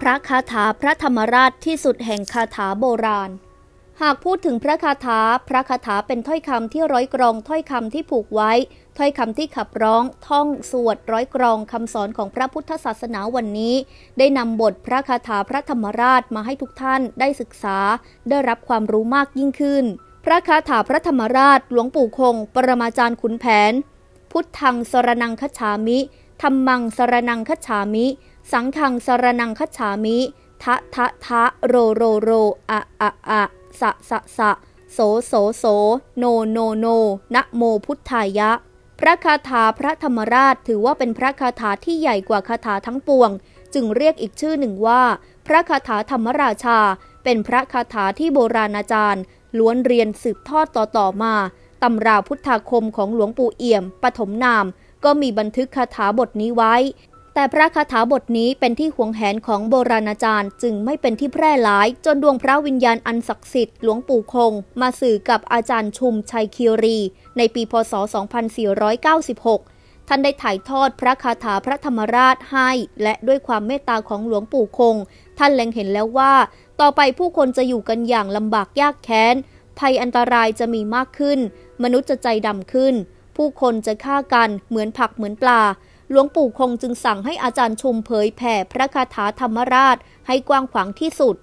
พระคาถาพระธรรมราชที่สุดแห่งคาถาโบราณ หากพูดถึงพระคาถาพระคาถาเป็นถ้อยคำที่ร้อยกรองถ้อยคำที่ผูกไว้ถ้อยคำที่ขับร้อง ท่องสวดร้อยกรองคำสอนของพระพุทธศาสนาวันนี้ ได้นำบทพระคาถาพระธรรมราชมาให้ทุกท่านได้ศึกษา ได้รับความรู้มากยิ่งขึ้น พระคาถาพระธรรมราชหลวงปู่คง ปรมาจารย์ขุนแผน พุทธังสรนังคฉามิธรรมังสรนังคฉามิสังขังสรนังคัจฉามิทะทะทะโรโรโรอะอะอะสะสะสะโสโสโสโนโนโนนะโมพุทธายะ พระคาถาพระธรรมราชถือว่าเป็นพระคาถาที่ใหญ่กว่าคาถาทั้งปวง จึงเรียกอีกชื่อหนึ่งว่า พระคาถาธรรมราชาเป็นพระคาถาที่โบราณอาจารย์ล้วนเรียนสืบทอดต่อๆมา ตำราพุทธาคมของหลวงปู่เอี่ยมปฐมนามก็มีบันทึกคาถาบทนี้ไว้แต่พระคาถาบทนี้เป็นที่หวงแหนของโบราณอาจารย์จึงไม่เป็นที่แพร่หลายจนดวงพระวิญญาณอันศักดิ์สิทธิ์หลวงปู่คงมาสื่อกับอาจารย์ชุมชัยคิรีในปีพศ 2496 ท่านได้ถ่ายทอดพระคาถาพระธรรมราชให้และด้วยความเมตตาของหลวงปู่คง ท่านเล็งเห็นแล้วว่า ต่อไปผู้คนจะอยู่กันอย่างลำบากยากแค้นภัยอันตรายจะมีมากขึ้น มนุษย์จะใจดำขึ้น ผู้คนจะฆ่ากันเหมือนผักเหมือนปลาหลวงปู่คงจึงสั่งให้อาจารย์ชุมเผยแผ่พระคาถาธรรมราชให้กว้างขวางที่สุด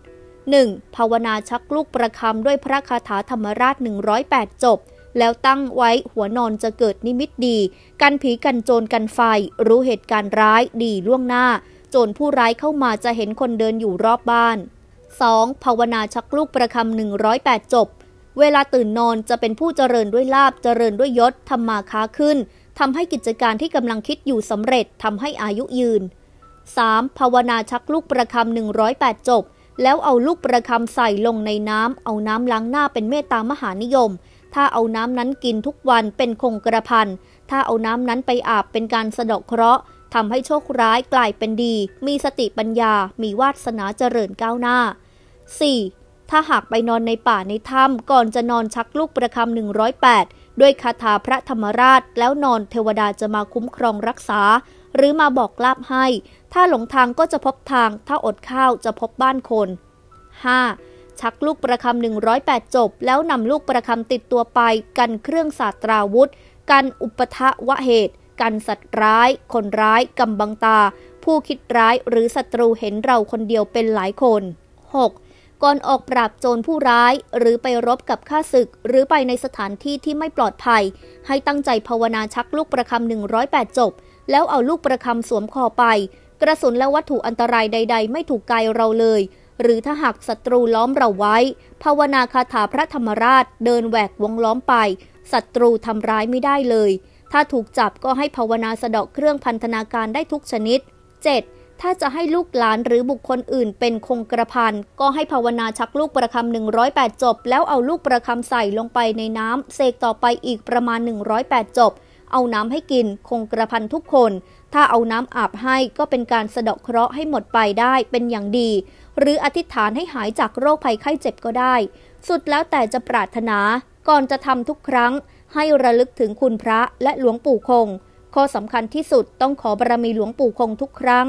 1. ภาวนาชักลูกประคำด้วยพระคาถาธรรมราช108 จบ แล้วตั้งไว้หัวนอนจะเกิดนิมิตดี กันผีกันโจรกันไฟรู้เหตุการณ์ร้ายดีล่วงหน้า โจรผู้ร้ายเข้ามาจะเห็นคนเดินอยู่รอบบ้าน 2. ภาวนาชักลูกประคำ108 จบเวลาตื่นนอนจะเป็นผู้เจริญด้วยลาบเจริญด้วยยศทำมาค้าขึ้นทำให้กิจการที่กำลังคิดอยู่สำเร็จ ทำให้อายุยืน 3. ภาวนาชักลูกประคำ108จบ แล้วเอาลูกประคำใส่ลงในน้ำ เอาน้ำล้างหน้าเป็นเมตตามหานิยม ถ้าเอาน้ำนั้นกินทุกวันเป็นคงกระพันถ้าเอาน้ำนั้นไปอาบเป็นการสะดอกเคราะห์ทำให้โชคร้ายกลายเป็นดี มีสติปัญญามีวาสนาเจริญก้าวหน้า 4. ถ้าหากไปนอนในป่าในถ้ำก่อนจะนอนชักลูกประคำหนึ่งร้อยแปดด้วยคาถาพระธรรมราช แล้วนอนเทวดาจะมาคุ้มครองรักษา หรือมาบอกลาบให้ ถ้าหลงทางก็จะพบทาง ถ้าอดข้าวจะพบบ้านคน 5. ชักลูกประคำหนึ่งร้อยแปดจบแล้วนำลูกประคำติดตัวไปกันเครื่องศาสตราวุธกันอุปทะวะเหตุกันสัตว์ร้ายคนร้ายกำบังตา ผู้คิดร้ายหรือศัตรูเห็นเราคนเดียวเป็นหลายคน 6. ก่อนออกปราบโจรผู้ร้ายหรือไปรบกับข้าศึกหรือไปในสถานที่ที่ไม่ปลอดภัย ให้ตั้งใจภาวนาชักลูกประคำ108จบ แล้วเอาลูกประคำสวมคอไป กระสุนและวัตถุอันตรายใด ๆ ไม่ถูกกายเราเลย หรือถ้าหากศัตรูล้อมเราไว้ภาวนาคาถาพระธรรมราชเดินแหวกวงล้อมไปศัตรูทำร้ายไม่ได้เลย ถ้าถูกจับก็ให้ภาวนาสะเดาะเครื่องพันธนาการได้ทุกชนิด 7. ถ้าจะให้ลูกหลานหรือบุคคลอื่นเป็นคงกระพันก็ให้ภาวนาชักลูกประคำ108จบ แล้วเอาลูกประคำใส่ลงไปในน้ำเสกต่อไปอีกประมาณ108จบ เอาน้ำให้กินคงกระพันทุกคน ถ้าเอาน้ำอาบให้ก็เป็นการสะเดาะเคราะห์ให้หมดไปได้เป็นอย่างดี หรืออธิษฐานให้หายจากโรคภัยไข้เจ็บก็ได้ สุดแล้วแต่จะปรารถนา ก่อนจะทำทุกครั้ง ให้ระลึกถึงคุณพระและหลวงปู่คงข้อสำคัญที่สุดต้องขอบารมีหลวงปู่คงทุกครั้ง